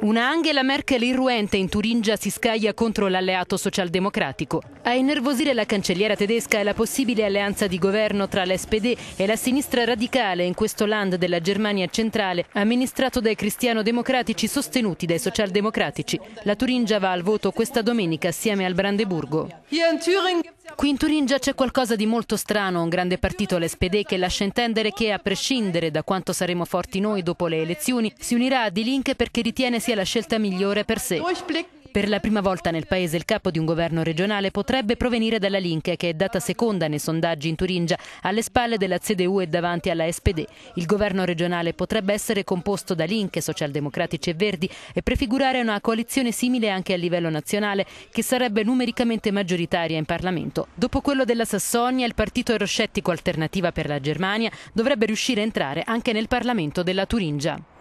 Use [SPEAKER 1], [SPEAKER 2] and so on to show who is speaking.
[SPEAKER 1] Una Angela Merkel irruente in Turingia si scaglia contro l'alleato socialdemocratico. A innervosire la cancelliera tedesca è la possibile alleanza di governo tra l'SPD e la sinistra radicale in questo land della Germania centrale, amministrato dai cristiano-democratici sostenuti dai socialdemocratici. La Turingia va al voto questa domenica assieme al Brandeburgo. Qui in Turingia c'è qualcosa di molto strano, un grande partito l'SPD che lascia intendere che, a prescindere da quanto saremo forti noi dopo le elezioni, si unirà a Die Linke perché ritiene sia la scelta migliore per sé. Per la prima volta nel paese il capo di un governo regionale potrebbe provenire dalla Linke, che è data seconda nei sondaggi in Turingia, alle spalle della CDU e davanti alla SPD. Il governo regionale potrebbe essere composto da Linke, socialdemocratici e verdi e prefigurare una coalizione simile anche a livello nazionale, che sarebbe numericamente maggioritaria in Parlamento. Dopo quello della Sassonia, il partito euroscettico Alternativa per la Germania dovrebbe riuscire a entrare anche nel Parlamento della Turingia.